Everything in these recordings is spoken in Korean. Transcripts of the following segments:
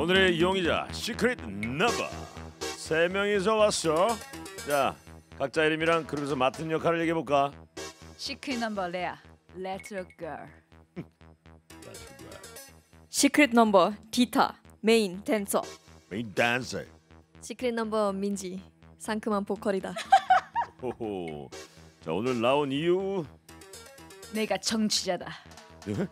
오늘의 용의자 시크릿 나바 세 명이서 왔어. 자 각자 이름이랑 그룹에서 맡은 역할을 얘기해 볼까? 시크릿 넘버 레아, Let's 시크릿 넘버 디타, 메인 댄서. 메인 댄서. 시크릿 넘버 민지, 상큼한 보컬이다. 호호. 자 오늘 나온 이유. 내가 정치자다. 네?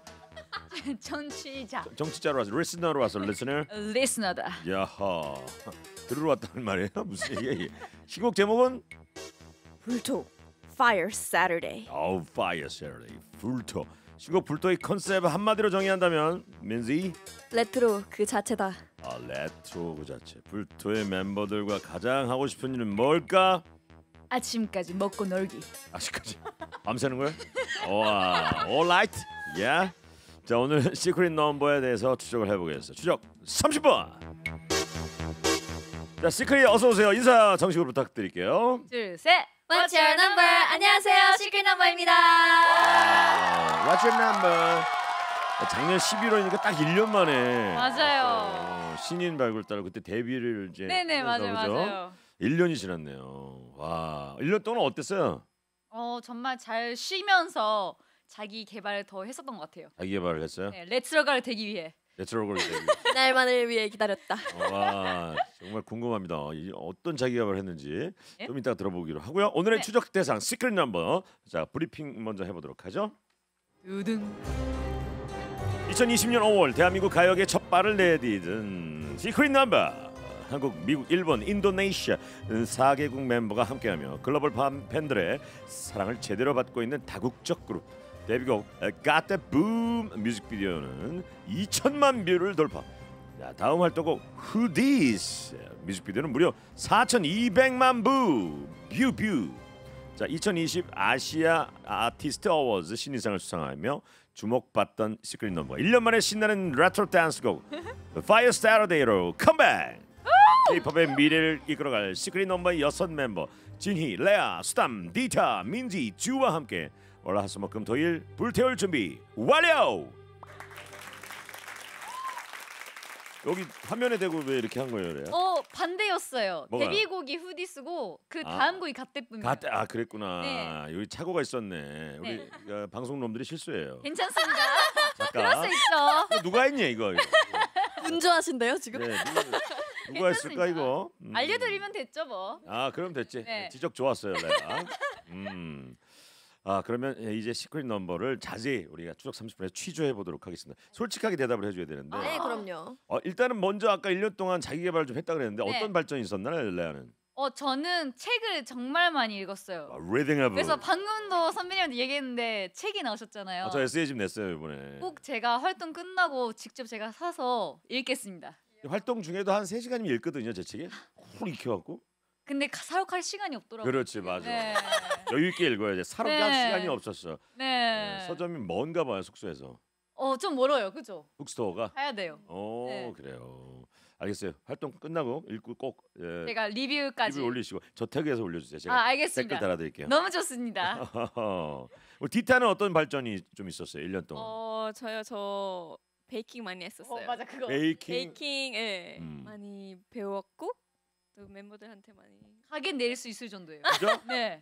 정치자. 정치자로 와서 리스너로 와서 리스너. 리스너다. 야하. 들으러 왔다는 말이에요? 무슨 얘기예요? 신곡 제목은 불토 Fire Saturday. Oh, Fire Saturday. 불토. 신곡 불토의 컨셉 한마디로 정의한다면 민지 레트로 그 자체다. 아, 레트로 그 자체. 불토의 멤버들과 가장 하고 싶은 일은 뭘까? 아침까지 먹고 놀기. 아침까지 밤새는 거야? 와, all r i yeah. 자 오늘 시크릿 넘버에 대해서 추적을 해보겠습니다. 추적 30번. 자 시크릿 어서 오세요. 인사 정식으로 부탁드릴게요. 둘 셋. What's your number? 안녕하세요. 시크릿 넘버입니다. 아, What's your number? 작년 11월이니까 딱 1년 만에 맞아요. 어, 신인 발굴따로 그때 데뷔를 이제 네네 맞아요 맞아요. 1년이 지났네요. 와 1년 동안 어땠어요? 어 정말 잘 쉬면서 자기 개발을 더 했었던 것 같아요. 자기 개발을 했어요? 네, 레츠러가 되기 위해. 레츠러가 되기 위해. 날만을 위해 기다렸다. 와 정말 궁금합니다. 어떤 자기 개발을 했는지 예? 좀 이따 들어보기로 하고요. 오늘의 네. 추적 대상 시크릿 넘버 자 브리핑 먼저 해보도록 하죠. 두둥. 2020년 5월 대한민국 가요계 첫 발을 내디딘 시크릿 넘버. 한국, 미국, 일본, 인도네시아 4개국 음, 멤버가 함께하며 글로벌 팬들의 사랑을 제대로 받고 있는 다국적 그룹 데뷔곡 uh, Got t h a Boom 뮤직비디오는 2천만 뷰를 돌파. 자, 다음 활동곡 Who This 뮤직비디오는 무려 4,200만 뷰. 뷰 뷰. 자, 2020 아시아 아티스트 어워즈 신인상을 수상하며 주목받던 시크릿 넘버 1년 만에 신나는 레트로 댄스곡 Fire Saturday로 컴백. K-팝의 미래를 이끌어갈 시크릿 넘버 6 멤버 진희, 레아, 수담, 디타, 민지, 주와 함께 월화수목금토일 불태울 준비 완료. 여기 화면에 대고 왜 이렇게 한 거예요, 그래요? 어 반대였어요. 뭐가요? 데뷔곡이 후디 쓰고 그 아, 다음 아. 곡이 갓대뿐이에요. 아 그랬구나. 네. 여기 착오가 있었네. 우리 어, 방송놈들이 실수예요. 괜찮습니다. 그럴 수 있죠. 누가 했냐 이거. 이거. 하신데요 지금? 네, 누가, 누가 했을까 이거? 음. 알려드리면 됐죠 뭐. 아 그럼 됐지. 네. 지적 좋았어요, 내가. 음. 아 그러면 예, 이제 시크릿 넘버를 자세히 우리가 추적 30분에 취조해 보도록 하겠습니다. 솔직하게 대답을 해줘야 되는데. 아, 네, 그럼요. 어, 일단은 먼저 아까 1년 동안 자기 개발 좀 했다 그랬는데 네. 어떤 발전이 있었나요, 레아는? 어 저는 책을 정말 많이 읽었어요. 아, 그래서 방금도 선배님한테 얘기했는데 책이 나오셨잖아요. 아, 저 에세이 집 냈어요 이번에. 꼭 제가 활동 끝나고 직접 제가 사서 읽겠습니다. 활동 중에도 한3 시간이면 읽거든요 제 책에. 훅 익혀갖고. 근데 사록할 시간이 없더라고요. 그렇지 맞아. 네. 여유 있게 읽어야 돼. 사람 네. 시간이 없었어. 네. 네, 서점이 먼가 봐요 숙소에서. 어, 좀 멀어요. 그죠? 북스토어가. 가야 돼요. 어 네. 그래요. 알겠어요. 활동 끝나고 읽고 꼭 예, 제가 리뷰까지. 리뷰 올리시고 저택에서 올려주세요. 제가 아, 알겠습니다. 달아드릴게요. 너무 좋습니다. 디타는 어떤 발전이 좀 있었어요? 1년 동안. 어 저요 저 베이킹 많이 했었어요. 어, 맞아. 그거. 베이킹. 베이킹 예 음. 많이 배웠고 멤버들한테 많이 가게 내릴 수 있을 정도예요. 그죠? 네.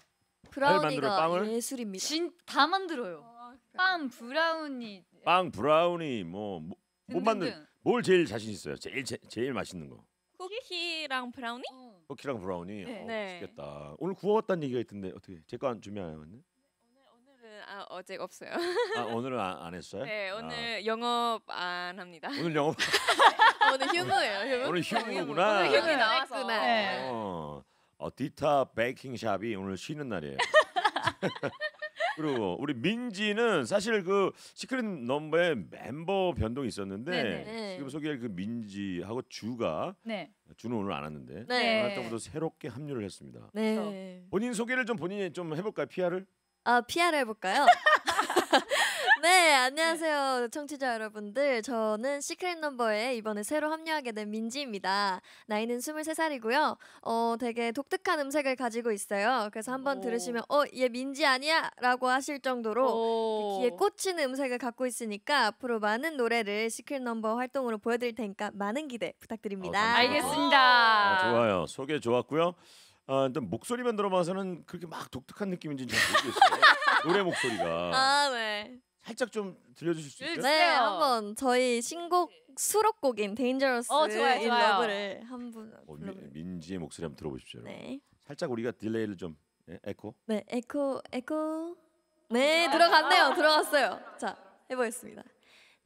브라우니가 빵을? 예술입니다. 진다 만들어요. 아, 빵 브라우니. 빵 브라우니 뭐못 뭐, 만든 뭘 제일 자신 있어요? 제일 제, 일 맛있는 거. 쿠키랑 브라우니? 어. 쿠키랑 브라우니. 네. 어, 네. 맛있겠다. 오늘 구워왔다는 얘기가 있던데 어떻게 제거 준비 안 해왔네? 아, 어제 없어요. 아, 오늘은 안, 안 했어요? 네, 아. 오늘 영업 안 합니다. 오늘 영업. 아, 오늘 휴무예요. 휴무. 오늘 휴무구나. 오늘 휴무 나왔어. 네. 네. 어, 어, 디타 베이킹 샵이 오늘 쉬는 날이에요. 그리고 우리 민지는 사실 그 시크릿 넘버의 멤버 변동이 있었는데 네네. 네. 네. 지금 소개할 그 민지하고 주가 네. 주는 오늘 안 왔는데 네. 오늘 활부터 새롭게 합류를 했습니다. 네. 본인 소개를 좀 본인이 좀 해볼까요? PR을? 아, PR 해볼까요? 네, 안녕하세요. 청취자 여러분들. 저는 시크릿 넘버에 이번에 새로 합류하게 된 민지입니다. 나이는 23살이고요. 어, 되게 독특한 음색을 가지고 있어요. 그래서 한번 들으시면, 어, 얘 민지 아니야? 라고 하실 정도로 귀에 꽂히는 음색을 갖고 있으니까 앞으로 많은 노래를 시크릿 넘버 활동으로 보여드릴 테니까 많은 기대 부탁드립니다. 어, 알겠습니다. 아, 좋아요. 소개 좋았고요. 아, 목소리만 들어봐서는 그렇게 막 독특한 느낌인지 잘 모르겠어요. 노래 목소리가 아, 네. 살짝 좀 들려주실 수 있어요? 네, 한번 저희 신곡 수록곡인 Dangerous 어, 좋아요, in 좋아요. Love를 한번 어, 미, 민지의 목소리 한번 들어보십시오. 네. 살짝 우리가 딜레이를 좀 예, 에코. 네, 에코 에코. 네, 들어갔네요. 들어갔어요. 자, 해보겠습니다.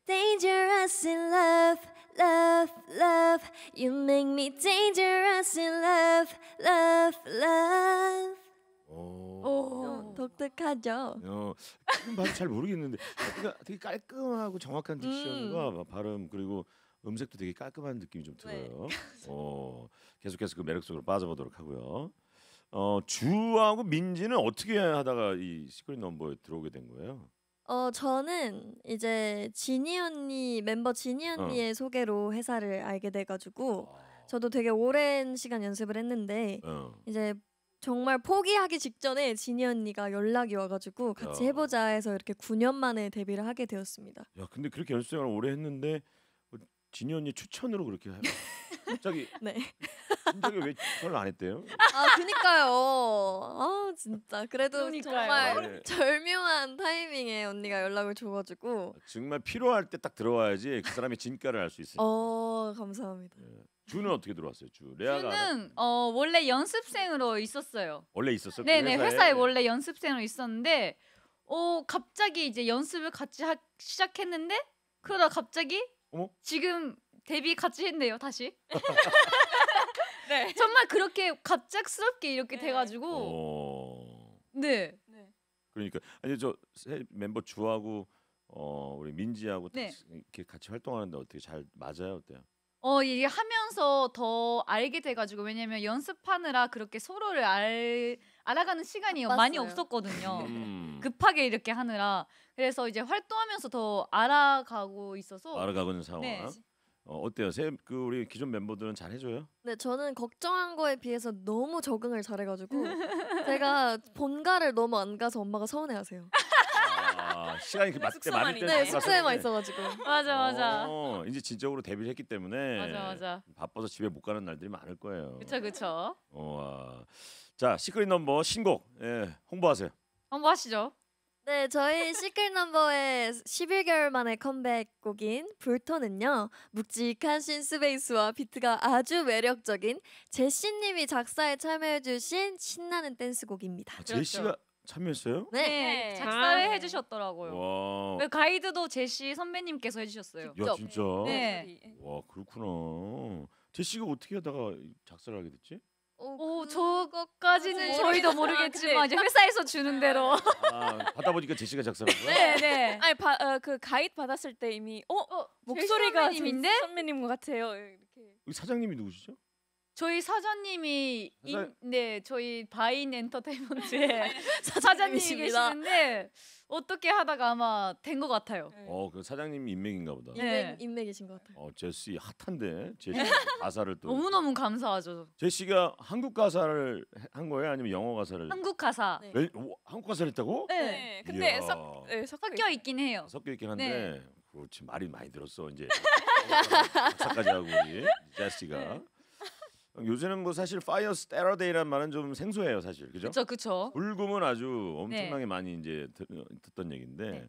Dangerous in love, love, love. You make me dangerous in love, love, love. 어. 오. 오. 어. 독특하죠. 어, 지금 봐도 잘 모르겠는데 그러 되게 깔끔하고 정확한 음. 딕션과 음. 발음 그리고 음색도 되게 깔끔한 느낌이 좀 네. 들어요. 어, 계속해서 그 매력 속으로 빠져보도록 하고요. 어, 주하고 민지는 어떻게 하다가 이 시크릿 넘버에 들어오게 된 거예요? 어 저는 이제 지니 언니 멤버 지니 어. 언니의 소개로 회사를 알게 돼가지고 아. 저도 되게 오랜 시간 연습을 했는데 어. 이제 정말 포기하기 직전에 지니 언니가 연락이 와가지고 같이 야. 해보자 해서 이렇게 9년 만에 데뷔를 하게 되었습니다. 야 근데 그렇게 연습생활 오래 했는데 진희 언니 추천으로 그렇게 해요. 갑자기 네. 갑자기 왜 추천을 안 했대요? 아 그니까요. 아 진짜 그래도 그러니까요. 정말 네. 절묘한 타이밍에 언니가 연락을 줘가지고 아, 정말 필요할 때 딱 들어와야지 그 사람의 진가를 알 수 있어요. 어 감사합니다. 네. 주는 어떻게 들어왔어요? 주 레아가 저는 어 원래 연습생으로 있었어요. 원래 있었어요. 네네 네, 회사에? 회사에 원래 연습생으로 있었는데 어 갑자기 이제 연습을 같이 하, 시작했는데 그러다 갑자기 어머? 지금 데뷔 같이 했네요 다시. 네. 정말 그렇게 갑작스럽게 이렇게 네. 돼가지고. 어... 네. 네. 그러니까 아니 저 멤버 주하고 어 우리 민지하고 네. 이렇게 같이 활동하는데 어떻게 잘 맞아요 어때요? 어 예, 이게 하면서 더 알게 돼가지고 왜냐면 연습하느라 그렇게 서로를 알 알아가는 시간이 바빴어요. 아, 많이 없었거든요. 음. 급하게 이렇게 하느라 그래서 이제 활동하면서 더 알아가고 있어서 알아가고는 상황. 네. 어, 어때요? 쌤, 그 우리 기존 멤버들은 잘 해줘요? 네, 저는 걱정한 거에 비해서 너무 적응을 잘해가지고 제가 본가를 너무 안 가서 엄마가 서운해하세요. 아, 시간이 맞을 때 많을 때 네, 숙소에만 있어가지고. 맞아 맞아. 어, 이제 진적으로 데뷔를 했기 때문에 맞아, 맞아. 바빠서 집에 못 가는 날들이 많을 거예요. 그쵸 그쵸. 어, 자 시크릿 넘버 신곡 예, 홍보하세요. 홍보하시죠. 네, 저희 시클 넘버의 11개월 만의 컴백곡인 불토는요. 묵직한 신스베이스와 비트가 아주 매력적인 제시 님이 작사에 참여해 주신 신나는 댄스곡입니다. 아, 제시가 참여했어요? 네. 네, 네. 작사를 아. 해주셨더라고요. 와. 네, 가이드도 제시 선배님께서 해주셨어요. 야 진짜. 네. 와 그렇구나. 제시가 어떻게 하다가 작사를 하게 됐지? 오, 어, 어, 그... 저것까지는 저희도 모르겠지만 아, 이제 회사에서 주는 아. 대로 아, 받아보니까 제시가 작사한 거야? 네네. 네. 아니 바, 어, 그 가이드 받았을 때 이미 어, 어 목소리가 선배님인데 선배님 같아요. 이렇게. 사장님이 누구시죠? 저희 사장님이 인, 네 저희 바인 엔터테인먼트의 네. 사장님이 계시는데 어떻게 하다가 아마 된 것 같아요. 네. 어, 그 사장님 인맥인가 보다. 네. 인맥, 이신것 같아요. 어, 제시 핫한데 제시 네. 가사를 또 너무 너무 감사하죠. 제시가 한국 가사를 한 거예요, 아니면 영어 가사를? 한국 가사. 네. 왜, 오, 한국 가사를 했다고? 네. 근데 섞, 네, 섞여 있긴 해요. 섞여 있긴 한데 그렇지 말이 많이 들었어 이제 작사까지 어, 하고 우리 제시가. 요새는뭐 사실 파이어 스테러데이란 말은 좀 생소해요 사실 그죠? 그렇죠 그렇죠. 불금은 아주 네. 엄청나게 네. 많이 이제 어, 듣던 얘기인데 네.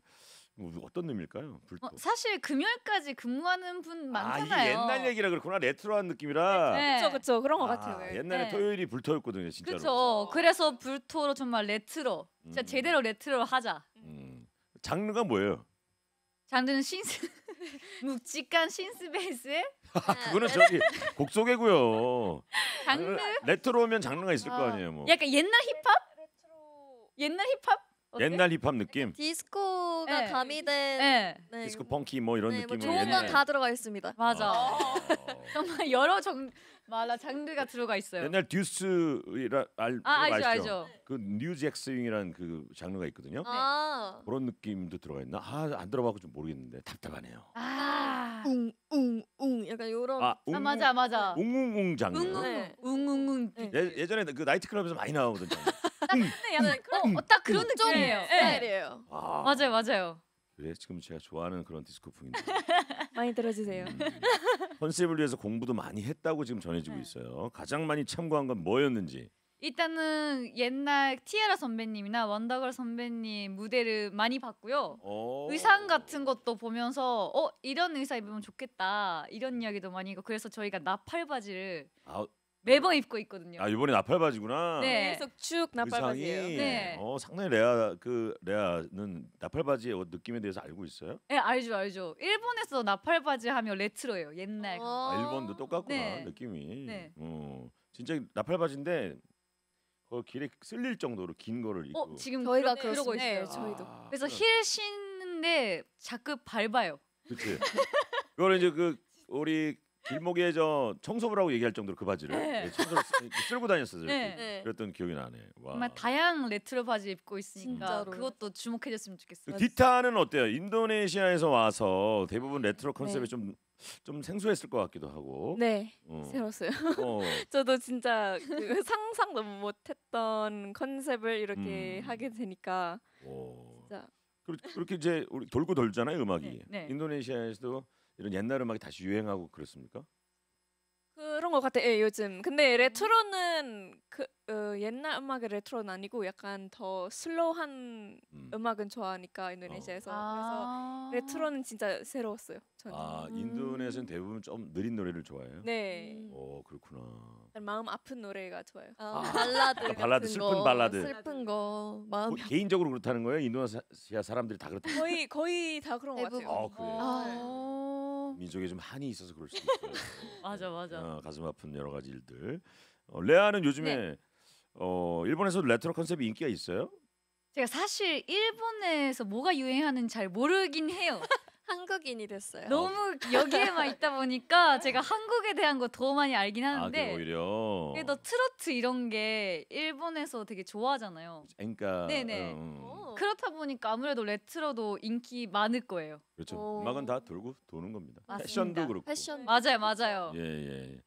뭐 어떤 의미일까요? 불토. 어, 사실 금요일까지 근무하는 분 아, 많잖아요. 아, 옛날 얘기라 그렇구나 레트로한 느낌이라. 그렇죠, 그렇죠. 그런 것 아, 같아요. 옛날에 네. 토요일이 불토였거든요, 진짜로. 그렇죠. 그래서 불토로 정말 레트로, 진짜 음. 제대로 레트로 하자. 음. 장르가 뭐예요? 장르는 신스, 묵직한 신스 베이스에 그거는 네. 저기 곡소개고요. 장르? 아, 레트로면 장르가 있을 어. 거 아, 아니에요, 뭐. 약간 옛날 힙합? 옛날 힙합? 어때? 옛날 힙합 느낌. 디스코가 네. 가미된 네. 네. 디스코 펑키 뭐 이런 네, 뭐 느낌으로 좋은 건다 들어가 있습니다. 맞아. 아. 정말 여러 종 맞아 장르가 들어가 있어요. 옛날 듀스라 알, 아, 알죠, 알죠. 그 뉴잭스윙이라는 그 장르가 있거든요. 네. 아. 그런 느낌도 들어가 있나? 아, 안 들어봐서 좀 모르겠는데 답답하네요. 아. 웅웅웅 약간 요런 아, 웅, 아 맞아 맞아. 웅웅웅 장르. 웅웅 네. 웅웅 네. 예, 전에그 나이트클럽에서 많이 나오거든요. 딱, 음, 음, 음, 딱 그런 음. 느낌이에요. 스타일이에요. 아. 맞아요, 맞아요. 왜 지금 제가 좋아하는 그런 디스코풍인데 많이 들어주세요. 음. 컨셉을 위해서 공부도 많이 했다고 지금 전해지고 네. 있어요. 가장 많이 참고한 건 뭐였는지. 일단은 옛날 티에라 선배님이나 원더걸 선배님 무대를 많이 봤고요. 어. 의상 같은 것도 보면서 어 이런 의사 입으면 좋겠다 이런 이야기도 많이 있고 그래서 저희가 나팔 바지를 아, 매번 입고 있거든요. 아 이번에 나팔 바지구나. 네. 계속 쭉 그 나팔 바지예요. 네. 어 상당히 레아 그 레아는 나팔 바지의 어, 느낌에 대해서 알고 있어요? 네 알죠 알죠. 일본에서 나팔 바지 하면 레트로예요 옛날. 아. 아, 일본도 똑같구나 네. 느낌이. 네. 어 진짜 나팔 바지인데 그 길에 쓸릴 정도로 긴 거를 어, 입고. 어, 지금 저희가 그러고 있어요. 네, 저희도. 아, 그래서 그래. 힐 신는데 자꾸 밟아요. 그렇지. 그걸 이제 그 우리 길목에 저 청소부라고 얘기할 정도로 그 바지를 네. 예, 청소 쓰- 쓸고 다녔어요. 었 네. 네. 그랬던 기억이 나네. 와. 정말 다양 레트로 바지 입고 있으니까 진짜로. 그것도 주목해줬으면 좋겠어요. 기타는 그 어때요? 인도네시아에서 와서 대부분 레트로 컨셉이 네. 좀, 좀 생소했을 것 같기도 하고. 네, 어. 새로웠어요. 어. 저도 진짜 그 상상도 못했던 컨셉을 이렇게 음. 하게 되니까 오. 진짜. 그렇게 이제 우리 돌고 돌잖아요 음악이. 네, 네. 인도네시아에서도 이런 옛날 음악이 다시 유행하고 그렇습니까? 그런 것 같아요. 예, 요즘. 근데 레트로는 그 어, 옛날 음악의 레트로는 아니고 약간 더 슬로우한 음. 악은 좋아하니까 인도네시아에서 어. 아. 그래서 레트로는 진짜 새로웠어요. 저는. 아 음. 인도네시아는 대부분 좀 느린 노래를 좋아해요. 네. 오 음. 어, 그렇구나. 마음 아픈 노래가 좋아요. 아. 아. 발라드, 발라드 슬픈 거, 발라드. 슬픈 거. 마음. 뭐, 개인적으로 그렇다는 거예요? 인도네시아 사람들이 다 그렇다. 거의 거의 다 그런 것 같아요. 아, 그래요. 아. 네. 민족에 좀 한이 있어서 그럴 수도 있어요. 맞아 맞아. 어, 가슴 아픈 여러 가지 일들. 어, 레아는 요즘에 네. 어, 일본에서 레트로 컨셉이 인기가 있어요? 제가 사실 일본에서 뭐가 유행하는지 잘 모르긴 해요. 한국인이 됐어요. 너무 여기에만 있다 보니까 제가 한국에 대한 거 더 많이 알긴 아, 하는데 아, 오히려 너 트로트 이런 게 일본에서 되게 좋아하잖아요. 그러니까 네네 음. 음. 그렇다 보니까 아무래도 레트로도 인기 많을 거예요. 그렇죠. 오. 음악은 다 돌고 도는 겁니다. 맞습니다. 패션도 그렇고 패션 맞아요 맞아요. 예예. 예.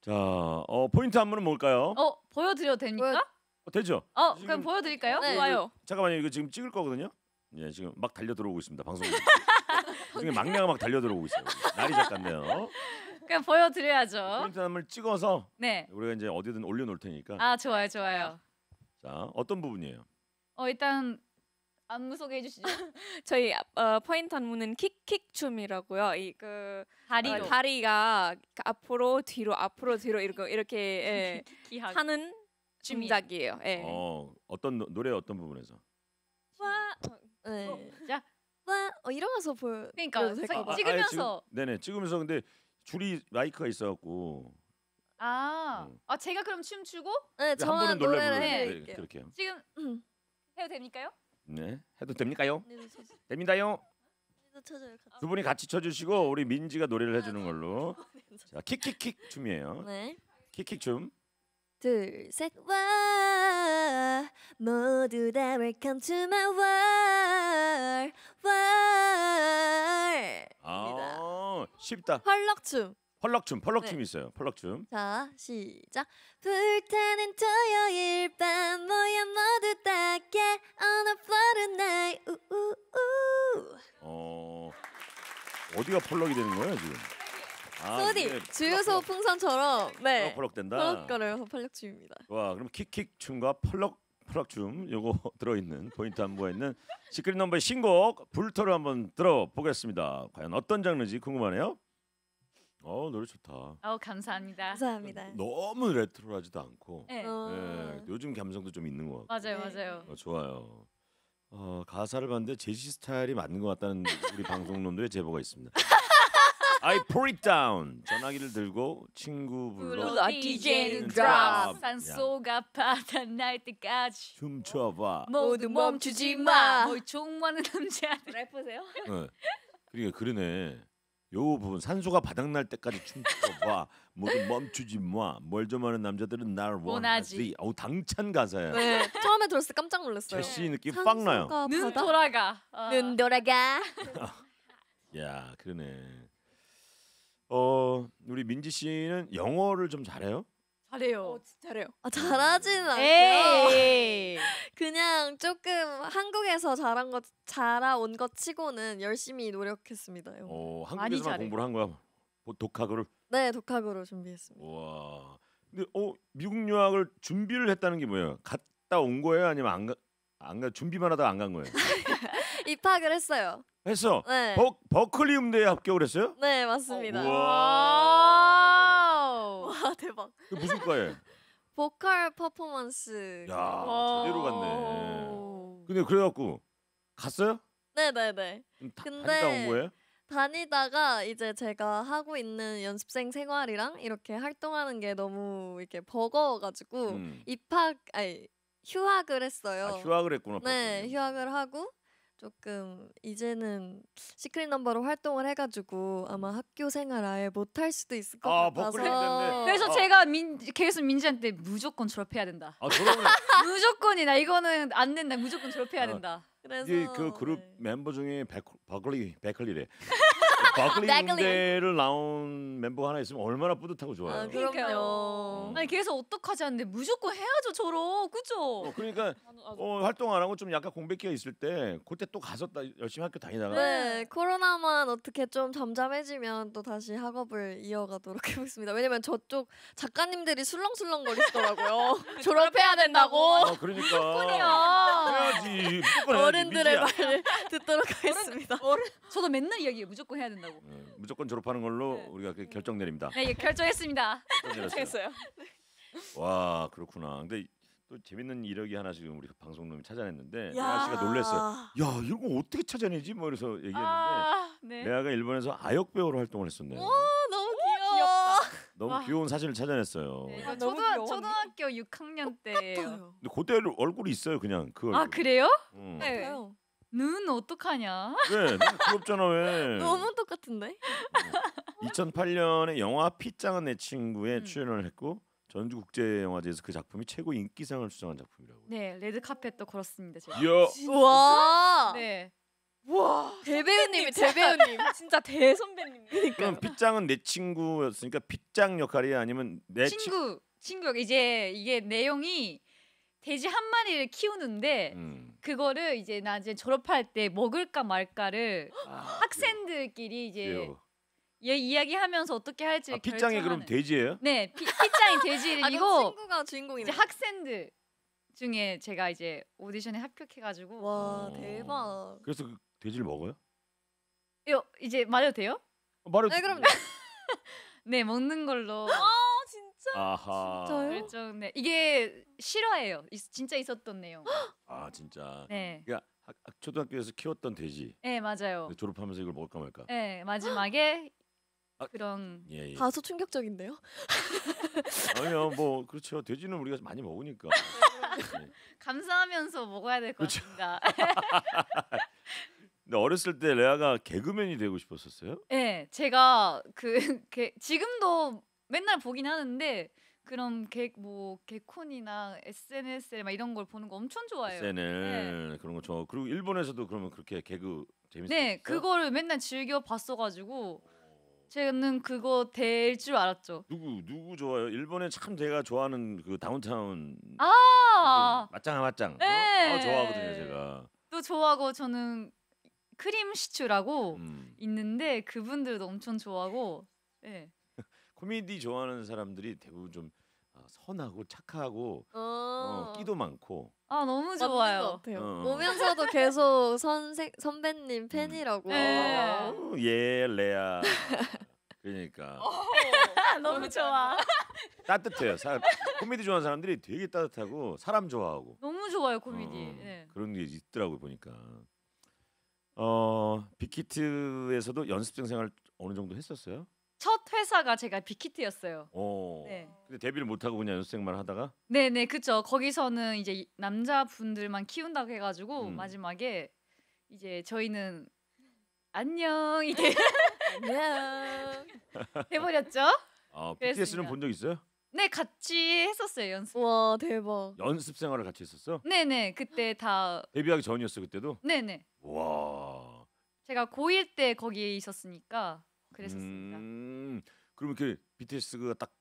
자 어, 포인트 안무는 뭘까요? 어 보여드려도 됩니까? 어, 되죠. 어 그럼 보여드릴까요? 네. 좋아요. 그, 잠깐만요 이거 지금 찍을 거거든요. 예, 지금 막 달려 들어오고 있습니다. 방송 중에 막내가 막 달려 들어오고 있어요. 날이 작았네요. 그냥 보여드려야죠. 포인트함을 찍어서 네. 우리가 이제 어디든 올려놓을 테니까. 아 좋아요, 좋아요. 자, 어떤 부분이에요? 어 일단 안무 소개해 주시죠. 저희 어, 포인트 안무는 킥킥 춤이라고요. 이 그 다리 어, 다리가 앞으로 뒤로 앞으로 뒤로 이렇게 이렇게 예, 하는 춤작이에요 예. 어, 어떤 노, 래 어떤 부분에서? 와 어, 어, 네. 자. 어, 일어나서 볼. 그러니까 될까 봐. 아, 찍으면서. 지금, 네네 찍으면서 근데 줄이 마이크가 있어갖고. 아, 음. 아 제가 그럼 춤 추고? 네, 한 노래 를 해. 네, 네, 그렇게 지금 음. 해도 됩니까요? 네, 해도 됩니까요? 네, 됩니다요. 두 분이 같이 쳐주시고 우리 민지가 노래를 해주는 아, 걸로. 아, 자, 킥킥킥 춤이에요. 네. 킥킥 춤. 둘, 셋. 와. 모두 다 welcome to my world world 아 쉽다 펄럭춤 펄럭춤 펄럭춤 네. 있어요 펄럭춤 자 시작 불타는 토요일 밤 모여 모두 다 get on t floor t n i g h t 우우우 어 어디가 펄럭이 되는 거예요 지금 아, 소디 그 주유소 풍선처럼 네펄럭된다 펄럭거려요 펄럭 춤입니다. 와 그럼 킥킥 춤과 펄럭 펄럭 춤 요거 들어있는 포인트 안무가 있는 시크릿 넘버의 신곡 불토를 한번 들어보겠습니다. 과연 어떤 장르지 궁금하네요. 어 노래 좋다. 어 감사합니다. 감사합니다. 음, 너무 레트로하지도 않고 네. 어. 예, 요즘 감성도 좀 있는 것 같고 맞아요, 맞아요. 어, 좋아요. 어, 가사를 봤는데 제시 스타일이 맞는 것 같다는 우리 방송놈들의 제보가 있습니다. I put it down. 전화기를 들고 친구 불러. 불러 아, d j drop. 산소가 바다 날 때까지. 춤춰봐. 모두 멈추지 마. 뭐 종많은 남자. 래퍼세요? 네. 그러니까 그러네. 요 부분 산소가 바닥날 때까지 춤춰봐 모두 멈추지 마. 뭘좀 하는 남자들은 날 원하지. 어 당찬 가사야. 네. 처음에 들었을 때 깜짝 놀랐어요. 제시 느낌 빵 나요. 눈 돌아가. 어. 눈 돌아가. 야 그러네. 어 우리 민지 씨는 영어를 좀 잘해요? 잘해요. 어, 잘해요. 아, 잘하지 않고요. 그냥 조금 한국에서 잘한 것 잘아온 것 치고는 열심히 노력했습니다. 어 한국에서 공부를 한 거야. 독학으로. 네, 독학으로 준비했습니다. 와. 근데 어 미국 유학을 준비를 했다는 게 뭐예요? 갔다 온 거예요? 아니면 안안 준비만 하다가 안 간 거예요? 입학을 했어요. 했어. 네. 버, 버클리 음대에 합격을 했어요? 네 맞습니다. 와와 어, 대박. 그 무슨 과예요? 보컬 퍼포먼스. 야 제대로 갔네. 근데 그래갖고 갔어요? 네네네. 네, 네. 근데 다니다 온 거예요? 다니다가 이제 제가 하고 있는 연습생 생활이랑 이렇게 활동하는 게 너무 이렇게 버거워가지고 음. 입학 아니 휴학을 했어요. 아, 휴학을 했구나. 네, 버거워. 휴학을 하고 조금 이제는 시크릿 넘버로 활동을 해가지고 아마 음. 학교 생활 아예 못할 수도 있을 것 아, 같아서 그래서 아. 제가 민, 계속 민지한테 무조건 졸업해야 된다. 아, 무조건이나 이거는 안 된다. 무조건 졸업해야 아, 된다. 그 그래서 그 그룹 네. 멤버 중에 백컬리 백컬리래. 바글리대를 나온 멤버 하나 있으면 얼마나 뿌듯하고 아, 좋아요. 아, 그럼요. 음. 아니 그래서 어떡하지 않는데 무조건 해야죠 저러 그죠? 어, 그러니까 어, 활동 안 하고 좀 약간 공백기가 있을 때 그때 또 가서 따, 열심히 학교 다니다가 네 코로나만 어떻게 좀 잠잠해지면 또 다시 학업을 이어가도록 해보겠습니다. 왜냐면 저쪽 작가님들이 술렁술렁 거리시더라고요. 졸업해야 된다고. 아, 그러니까 해야지. 어른들의 말 듣도록 하겠습니다. 어른, 저도 맨날 이야기해 무조건 해야 된다. 된다고. 예, 무조건 졸업하는 걸로 네. 우리가 결정 내립니다. 네, 예, 결정했습니다. 결정했어요. 와 그렇구나. 근데 또 재밌는 이력이 하나 지금 우리 방송놈이 찾아냈는데 레아 씨가 놀랐어요. 야 이거 어떻게 찾아내지? 뭐 이래서 얘기했는데 아, 네. 레아가 일본에서 아역 배우로 활동을 했었네요. 오 너무 귀여워. 귀엽다. 너무 와. 아. 귀여운 사진을 찾아냈어요. 네, 야, 초등, 초등학교 6학년 때예요. 근데 그때 얼굴이 있어요 그냥 그. 얼굴. 아 그래요? 응. 음. 네. 는 어떡하냐? 네, 왜? 너무 부잖아 왜? 너무 똑같은데? 2008년에 어. 영화 피짱은 내 친구에 음. 출연을 했고 전주국제영화제에서 그 작품이 최고 인기상을 수상한 작품이라고. 네, 레드 카펫도 걸었습니다. 제가. 이야. 와. 네. 와 대배우님이 대배우님 진짜 대선배님. 그럼 핏장은 내 친구였으니까 핏장 역할이 아니면 내 친구 치... 친구 이제 이게 내용이 돼지 한 마리를 키우는데 음. 그거를 이제 나 이제 졸업할 때 먹을까 말까를 아, 학생들끼리 이제 얘 이야기하면서 어떻게 할지 아, 핏장이 그럼 돼지예요? 네, 피, 핏장이 돼지이고 아, 친구가 주인공이네. 이제 학생들 중에 제가 이제 오디션에 합격해가지고 와 어. 대박. 그래서 그 돼지를 먹어요? 요 이제 말해도 돼요? 말해도 네, 그럼 네 먹는 걸로. 아, 아하. 진짜요? 열정 네 이게 실화예요. 진짜 있었던 내용. 아 진짜. 네. 그러니까 학- 초등학교에서 키웠던 돼지. 네 맞아요. 졸업하면서 이걸 먹을까 말까. 네 마지막에 아, 그런 예 예. 다소 충격적인데요. 아니요 뭐 그렇죠. 돼지는 우리가 많이 먹으니까. 예. 감사하면서 먹어야 될것 같습니다. 근데 어렸을 때 레아가 개그맨이 되고 싶었었어요? 네, 제가 그 개- 그 지금도 맨날 보긴 하는데 그런 개뭐 개콘이나 SNS에 막 이런 걸 보는 거 엄청 좋아해요. SNL 네. 그런 거좋 그리고 일본에서도 그러면 그렇게 개그 재밌어요. 네, 그거를 맨날 즐겨 봤어가지고 저는 어. 그거 될 줄 알았죠. 누구 누구 좋아요? 일본에 참 제가 좋아하는 그 다운타운 아 맞짱아 맞짱. 어? 네. 어? 아, 좋아하거든요 제가. 또 좋아하고 저는 크림 시츄라고 음. 있는데 그분들도 엄청 좋아하고. 네. 코미디 좋아하는 사람들이 대부분 좀 어, 선하고 착하고 어. 어, 끼도 많고 아 너무 좋아요. 어. 오면서도 어. 계속 선생 선배님 음. 팬이라고. 네. 어, 예 레아. 그러니까. 너무 좋아. 따뜻해요. 사, 코미디 좋아하는 사람들이 되게 따뜻하고 사람 좋아하고. 너무 좋아요 코미디. 어, 네. 그런 게 있더라고요 보니까. 어 빅히트에서도 연습생 생활 어느 정도 했었어요? 첫 회사가 제가 빅히트였어요. 어. 네. 근데 데뷔를 못 하고 그냥 연습생만 하다가 네네 그쵸 거기서는 이제 남자분들만 키운다고 해가지고 음. 마지막에 이제 저희는 안녕 이제 안녕 해버렸죠. 아, 그랬습니다. 본적 있어요? 네 같이 했었어요 연습. 와 대박. 연습 생활을 같이 했었어? 네네 그때 다 데뷔하기 전이었어 그때도? 네네 와. 제가 고1 때 거기에 있었으니까 그랬었습니다. 음. 그럼 이렇게 BTS가 딱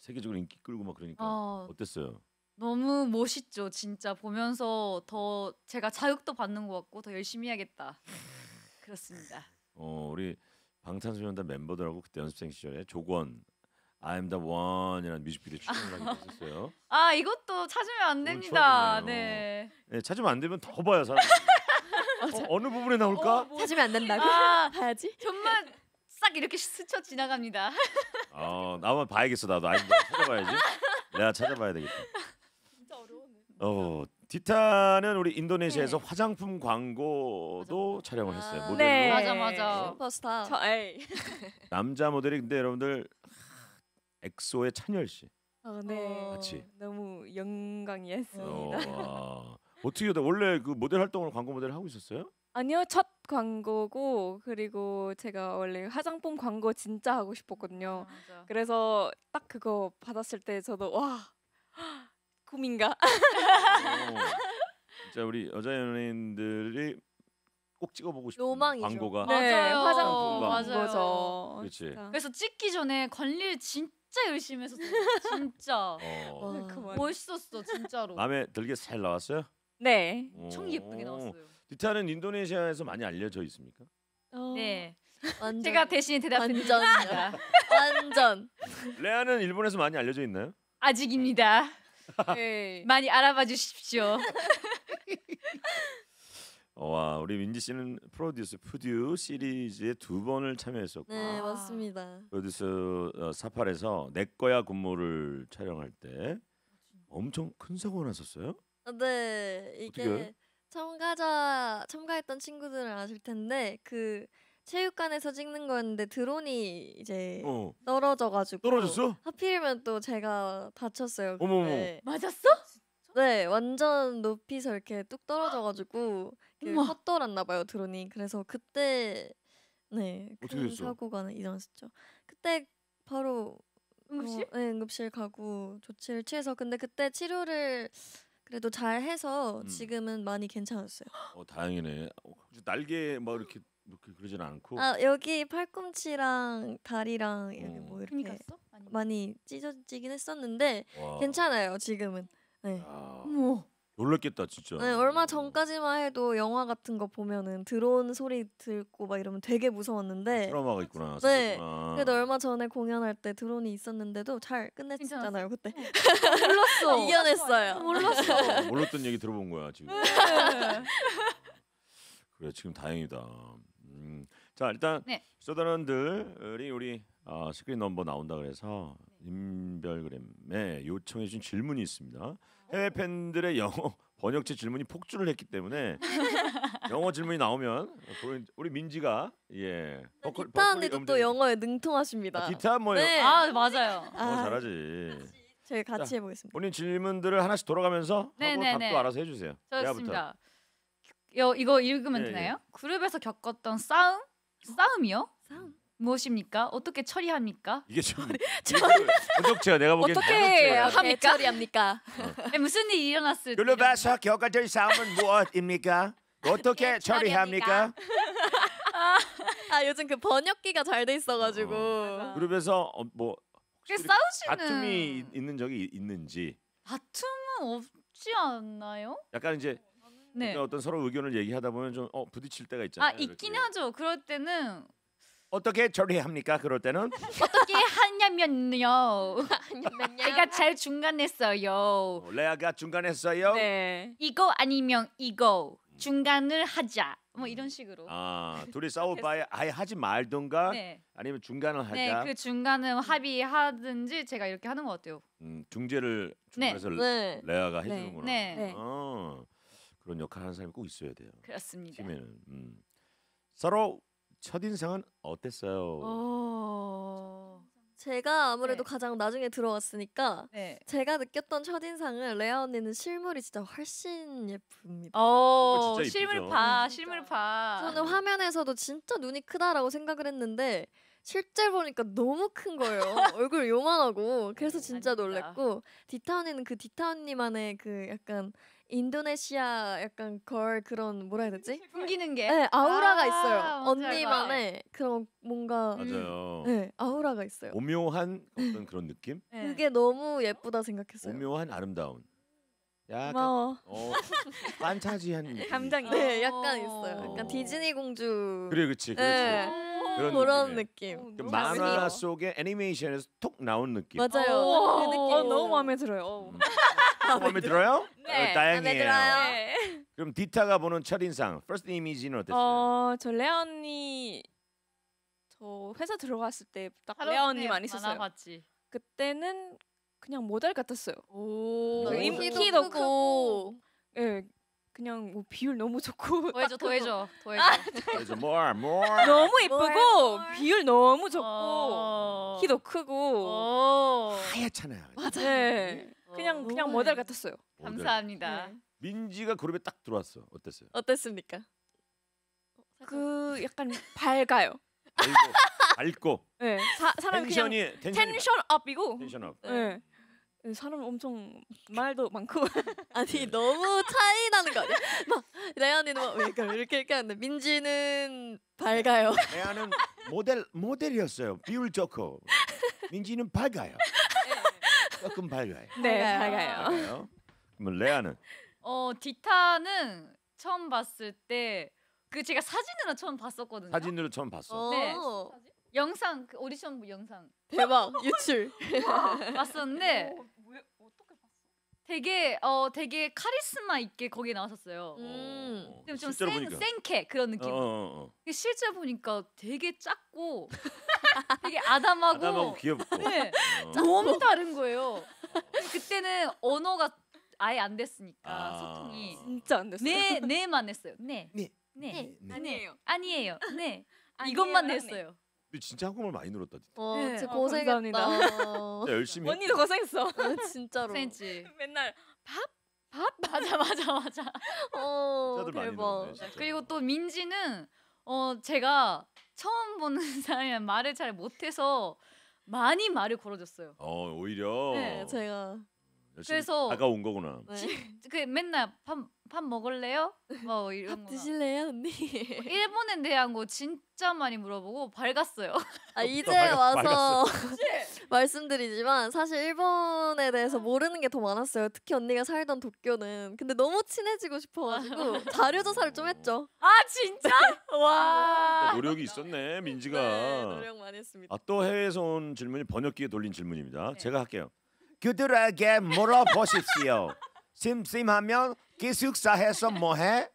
세계적으로 인기 끌고 막 그러니까 어. 어땠어요? 너무 멋있죠. 진짜 보면서 더 제가 자극도 받는 것 같고 더 열심히 해야겠다. 그렇습니다. 어 우리 방탄소년단 멤버들하고 그때 연습생 시절에 조건 I'm the one이라는 뮤직비디오 출연 하게 됐었어요. 아 이것도 찾으면 안 됩니다. 네. 네. 찾으면 안 되면 더 봐요 사람. 어, 어느 부분에 나올까? 어, 뭐... 찾으면 안 된다고? 아, 봐야지. 정말 싹 이렇게 스쳐 지나갑니다. 어, 나 한번 봐야겠어 나도. 아니 찾아봐야지. 내가 찾아봐야 되겠다. 진짜 어려우네. 어, 디타는 우리 인도네시아에서 네. 화장품 광고도 촬영을 했어요. 아, 모델로. 네. 맞아 맞아. 네. 슈퍼스타. 저, 에이. 남자 모델이 근데 여러분들 엑소의 찬열 씨. 아, 네. 어. 같이. 너무 영광이었습니다. 어, 어떻게 원래 그 모델 활동을 광고 모델 하고 있었어요? 아니요 첫 광고고 그리고 제가 원래 화장품 광고 진짜 하고 싶었거든요. 아, 그래서 딱 그거 받았을 때 저도 와 꿈인가? 진 우리 여자 연예인들이 꼭 찍어보고 싶은 로망이죠. 광고가 네, 맞아요. 화장품 광고죠. 그렇지. 그래서 찍기 전에 관리를 진짜 열심히 했었어. 진짜 어. 와, 네, 멋있었어 진짜로. 마음에 들게 잘 나왔어요? 네. 엄청 예쁘게 나왔어요. 기타는 인도네시아에서 많이 알려져 있습니까? 어. 네. 완전, 제가 대신 대답드니다 완전. 레아는 일본에서 많이 알려져 있나요? 아직입니다. 네. 많이 알아봐 주십시오. 어, 와 우리 민지 씨는 프로듀스 푸듀 시리즈에 두 번을 참여했었고 네 아. 맞습니다 프로듀스 어, 사팔에서 내 거야 군무를 촬영할 때 아, 엄청 큰 사고 났었어요? 아, 네 이게 참가자 참가했던 친구들은 아실 텐데 그 체육관에서 찍는 거였는데 드론이 이제 어. 떨어져가지고 떨어졌어? 하필이면 또 제가 다쳤어요. 어머 맞았어? 네, 완전 높이서 이렇게 뚝 떨어져가지고 어 헛돌았나 봐요 드론이. 그래서 그때 네 그 사고가 일어났었죠. 그때 바로 응급실? 어, 네, 응급실 가고 조치를 취해서 근데 그때 치료를 그래도 잘 해서 음. 지금은 많이 괜찮았어요. 어 다행이네. 어, 날개 막 뭐 이렇게 뭐 이렇게 그러진 않고. 아 여기 팔꿈치랑 다리랑 여기 음. 뭐 이렇게 갔어? 많이 찢어지긴 했었는데 와. 괜찮아요 지금은. 네. 아. 뭐 놀랐겠다 진짜. 네, 얼마 전까지만 해도 영화 같은 거 보면은 드론 소리 듣고 막 이러면 되게 무서웠는데. 아, 트라우마가 있구나. 네. 생겼구나. 그래 얼마 전에 공연할 때 드론이 있었는데도 잘 끝냈잖아요 그때. 어, 몰랐어. 이겨냈어요. 어, 몰랐어. 아, 몰랐던 얘기 들어본 거야 지금. 네. 그래 지금 다행이다. 음. 자 일단 네. 쇼다런들이 우리 어, 스크린 넘버 나온다 그래서 네. 인별그램에 요청해준 질문이 있습니다. 해외 팬들의 영어 번역체 질문이 폭주를 했기 때문에 영어 질문이 나오면 우리, 민지가 예. 네, 기타 버클또 영어에 능통하십니다. 아, 기타 뭐 네. 아 맞아요. 영어 아. 잘하지. 저희 같이 해보겠습니다. 본인 질문들을 하나씩 돌아가면서 네, 하고 네, 답도 네. 알아서 해주세요. 내습니다여 이거 읽으면 예, 예, 되나요? 그룹에서 겪었던 싸움? 싸움이요? 싸움. 무엇입니까? 어떻게 처리합니까? 이게 좀 부족체가 내가 보기엔 어떻게 합니까? 처리합니까? 네, 무슨 일이 일어났을 때 일로 봐서 겪어질 싸움은 무엇입니까? 어떻게 처리합니까? 아, 요즘 그 번역기가 잘 돼 있어가지고 어, 그룹에서 어, 뭐 싸우시는 다툼이 있는 적이 있는지 다툼은 없지 않나요? 약간 이제 네. 그러니까 어떤 서로 의견을 얘기하다 보면 좀 어, 부딪힐 때가 있잖아요. 아 있긴 이렇게. 하죠. 그럴 때는 어떻게 처리합니까? 그럴 때는 어떻게 하냐면요. 내가 잘 중간했어요. 레아가 중간했어요. 네. 이거 아니면 이거 중간을 하자. 뭐 이런 식으로. 아 둘이 싸울 바에 아예 하지 말던가 네. 아니면 중간을 네, 하자. 네, 그 중간을 합의하든지 제가 이렇게 하는 것 같아요. 음, 중재를 네. 네. 중간에서 네. 레아가 해주는구나. 네. 네. 아, 그런 역할 하는 사람이 꼭 있어야 돼요. 그렇습니다. 팀에는 음. 서로 첫인상은 어땠어요? 어... 제가 아무래도 네. 가장 나중에 들어왔으니까 네. 제가 느꼈던 첫인상은 레아 언니는 실물이 진짜 훨씬 예쁩니다. 어, 진짜 실물파, 음, 실물파. 저는 화면에서도 진짜 눈이 크다라고 생각을 했는데 실제 보니까 너무 큰 거예요. 얼굴 요만하고 그래서 진짜 놀랬고 디타 언니는 그 디타 언니만의 그 약간 인도네시아 약간 걸 그런 뭐라 해야 되지? 풍기는 게. 네, 아우라가 아, 있어요. 언니만의 그런 뭔가 맞아요. 음. 음. 네, 아우라가 있어요. 오묘한 네. 어떤 그런 느낌? 네. 그게 너무 예쁘다 생각했어요. 오묘한 아름다운. 약간 고마워. 어, 판타지한 느낌. 감정이 네, 약간 있어요. 어. 약간 디즈니 공주. 그래, 그렇 그렇지. 네. 그런, 그런 느낌. 오, 어, 그 만화 속의 애니메이션에서 톡 나온 느낌. 맞아요. 어, 그 느낌. 어, 너무 마음에 들어요. 음. 아, 네. 마음에 들어요? 네, 어, 다행이에요. 마음에 들어요. 네. 그럼 디타가 보는 첫인상, first image는 어땠어요? 어, 저 레아 언니 저 회사 들어갔을 때 딱 레아 언니 네, 많이 썼어요. 만나봤지. 그때는 그냥 모델 같았어요. 오, 키도 그 크고, 예, 네, 그냥 뭐 비율 너무 좋고 더해줘 더해줘 아, 더해줘 더해줘 more more 너무 예쁘고 비율 너무 좋고 어... 키도 크고 어... 하얗잖아요 맞아요 네. 그냥 어, 그냥 네. 모델 같았어요. 감사합니다. 네. 민지가 그룹에 딱 들어왔어. 어땠어요? 어땠습니까? 어, 그 약간 밝아요. 밝고 밝 네. 사, 람 텐션이 텐션 텐션 업이고. 텐션 업. 네. 네, 사람 엄청 말도 많고 아니 너무 차이 나는 거 아니야? 막 레아는 막그 이렇게 이렇게 하는데 민지는 밝아요. 레아는 모델 모델이었어요. 비율 좋고 민지는 밝아요. 조금 밝아요. 네, 네. 밝아요. 그럼 레아는? 어, 디타는 처음 봤을 때그 제가 사진으로 처음 봤었거든요. 사진으로 처음 봤어. 네. 영상 그 오디션 뭐 영상 대박 유출 봤었는데 되게 어 되게 카리스마 있게 거기에 나왔었어요. 음. 좀, 센, 보니까. 센케 그런 느낌. 어, 어, 어. 실제 보니까 되게 작고 되게 아담하고, 아담하고 귀엽고 네, 너무 다른 거예요. 그때는 언어가 아예 안 됐으니까 아. 소통이 진짜 안 됐어요. 네, 네만 했어요. 네. 네. 네. 네. 아니에요. 아니에요. 네. 아니에요. 이것만 냈어요. 진짜 한국말 많이 늘었다. 진 진짜 어, 네. 아, 고생했다. 진짜 열심히. 언니도 고생했어. 아, 진짜로. 센치. 맨날 밥? 밥? 맞아 맞아 맞아. 어, 대박. 늘었네, 그리고 또 민지는 어 제가 처음 보는 사람이 말을 잘 못해서 많이 말을 걸어줬어요. 어 오히려. 네, 제가 그래서 아까 온 거구나. 네. 그 맨날 밥 밥 먹을래요? 뭐 이런 밥 거나. 드실래요, 언니? 어, 일본에 대한 거 진짜 많이 물어보고 밝았어요. 아 어, 이제 와서 말씀드리지만 사실 일본에 대해서 모르는 게 더 많았어요. 특히 언니가 살던 도쿄는. 근데 너무 친해지고 싶어가지고 아. 자료 조사를 좀 했죠. 아 진짜? 와. 네, 노력이 있었네 민지가. 네, 노력 많이 했습니다. 아, 또 해외에서 온 질문이 번역기에 돌린 질문입니다. 네. 제가 할게요. 그들에게 물어보십시오. 심심하면 기숙사에서 뭐해?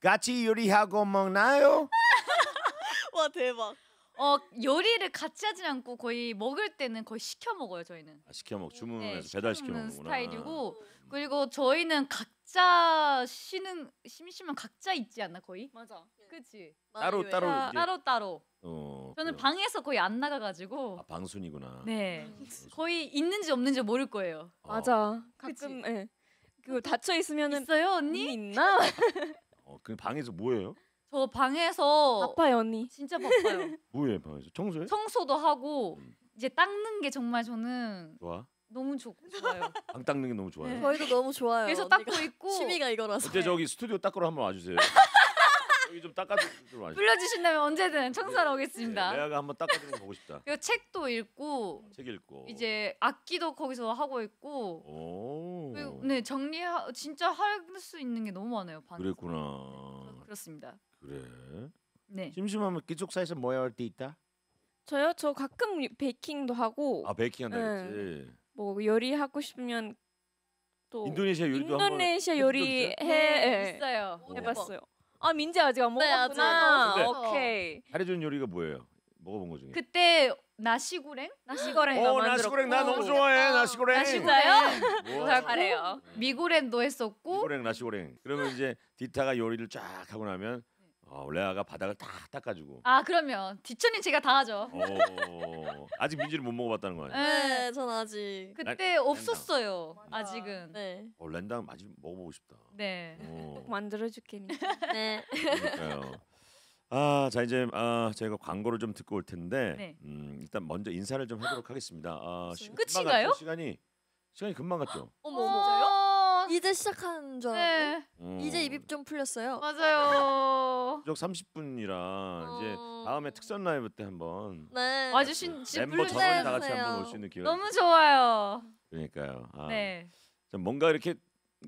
같이 요리하고 먹나요? 와 대박. 어 요리를 같이 하진 않고 거의 먹을 때는 거의 시켜 먹어요 저희는. 아, 시켜 먹 주문해서 네, 배달 시켜 먹는 스타일이고 음. 그리고 저희는 각자 쉬는 심심하 각자 있지 않나 거의? 맞아. 그치. 따로 따로 따로 따로. 어, 저는 그래요. 방에서 거의 안 나가가지고. 아, 방순이구나. 네. 거의 있는지 없는지 모를 거예요. 어. 맞아. 가끔 그 예. 그 닫혀 있으면 있어요 언니? 있나? 어, 그 방에서 뭐해요? 저 방에서 바빠요 언니. 진짜 바빠요. 뭐해 방에서? 청소해? 청소도 하고 음. 이제 닦는 게 정말 저는 좋아. 너무 좋, 좋아요. 방 닦는 게 너무 좋아요. 네. 저희도 너무 좋아요. 계속 닦고 있고 취미가 이거라서. 이제 저기 스튜디오 닦으러 한번 와주세요. 여기 좀 닦아주도록 불러주신다면 언제든 청소하러 네. 오겠습니다. 네, 레아가 한번 닦아주는 거 보고 싶다. 이 책도 읽고 책 읽고. 이제 악기도 거기서 하고 있고 오. 네 정리 진짜 할 수 있는 게 너무 많아요. 반 그랬구나. 네, 그렇습니다. 그래. 네. 심심하면 기숙사에서 뭐야 할때 있다? 저요? 저 가끔 베이킹도 하고. 아 베이킹 한다 네. 그랬지. 네. 뭐 요리 하고 싶으면 또 인도네시아 요리도 인도네시아 요리 해 예. 있어요. 어. 해봤어요. 아 민재 아직 안 네, 먹었구나. 먹었어 네. 오케이. 어. 잘해준 요리가 뭐예요? 먹어본 거 중에. 그때 나시고랭? 나시고랭 오 어, 나시고랭 나 너무 좋아해 나시고랭. 진짜요? 우와. 잘해요. 미고랭도 했었고 미고랭 나시고랭. 그러면 이제 디타가 요리를 쫙 하고 나면 어, 레아가 바닥을 다 닦아주고. 아 그러면 뒷전이 제가 다 하죠. 어, 아직 민지를 못 먹어봤다는 거아니에요 네. 네, 전 아직. 그때 없었어요. 맞아. 아직은. 네. 어, 랜당 아직 먹어보고 싶다. 네. 어. 만들어줄게 네. 그러니까요. 아, 자 이제 아, 저희가 광고를 좀 듣고 올 텐데 네. 음, 일단 먼저 인사를 좀 하도록 하겠습니다. 아, 시, 끝인가요? 시간이 시간이 금방 갔죠. 어머. 진짜요? 어? 이제 시작하줄알았 네. 이제 입입 좀 풀렸어요. 맞아요. 적 30분이라 이제 어. 다음에 특선 라이브 때 한번 네. 와주신 멤버 전원이 다 같이 한번 올 수 있는 기회. 너무 좋아요. 그러니까요. 아. 네. 뭔가 이렇게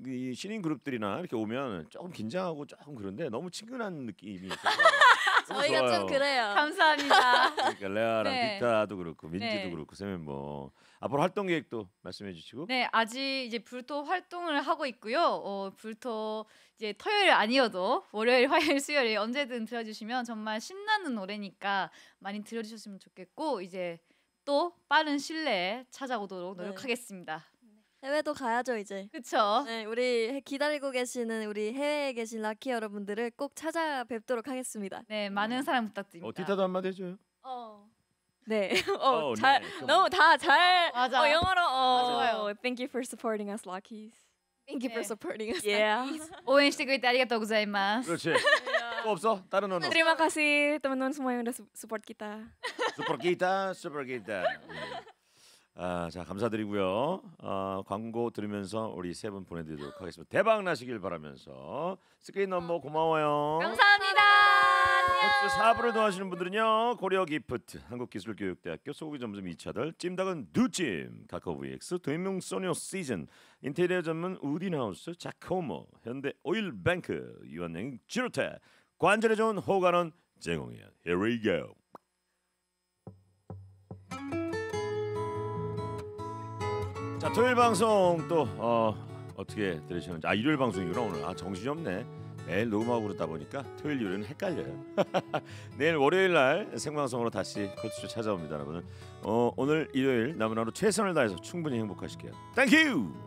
이 신인 그룹들이나 이렇게 오면 조금 긴장하고 조금 그런데 너무 친근한 느낌이 저희가 좋아요. 좀 그래요. 감사합니다. 그러니까 레아랑 네. 빅타도 그렇고 민지도 네. 그렇고 세 멤버 앞으로 활동 계획도 말씀해 주시고. 네, 아직 이제 불토 활동을 하고 있고요. 어, 불토 이제 토요일 아니어도 월요일, 화요일, 수요일 언제든 들어주시면 정말 신나는 노래니까 많이 들어주셨으면 좋겠고 이제 또 빠른 실내에 찾아오도록 네. 노력하겠습니다. 네, 해외도 가야죠 이제. 그렇죠. 네, 우리 기다리고 계시는 우리 해외에 계신 라키 여러분들을 꼭 찾아뵙도록 하겠습니다. 네, 많은 네. 사랑 부탁드립니다. 어, 디타도 한마디 해줘요. 어. 네. 어, Oh, 잘 nice. 너무 다잘 맞아. 어, 영어로 어, 맞아요. Thank you for supporting us, Lockies. Thank you for 네. supporting us. Yeah. 오행시 그때 아리가토 고자이마스. 그렇지. 또 없어? 다른 언어. Terima kasih teman-teman semua yang udah su- support kita. 슈퍼기타, 슈퍼기타. 예. 아, 자 감사드리고요. 아, 광고 들으면서 우리 세분 보내드리도록 하겠습니다. 대박 나시길 바라면서 스크린 넘버 고마워요. 감사합니다. 역주 사부를 도와주시는 분들은요. 고려기프트, 한국기술교육대학교 소고기점점 2차들, 찜닭은 두찜, 카카오VX, 대명 소니 시즌, 인테리어 전문 우딘하우스, 자코모, 현대 오일뱅크, 유한행 지로테, 관절에 좋은 호가는 제공이야. Here we go. 자 토요일 방송 또 어, 어떻게 들으셨는지 아 일요일 방송이구나 오늘 아 정신이 없네 매일 녹음하고 그러다 보니까 토요일 요일은 헷갈려요. 내일 월요일 날 생방송으로 다시 컬투쇼 찾아옵니다, 여러분. 어, 오늘 일요일 남은 하루 최선을 다해서 충분히 행복하실게요. 땡큐!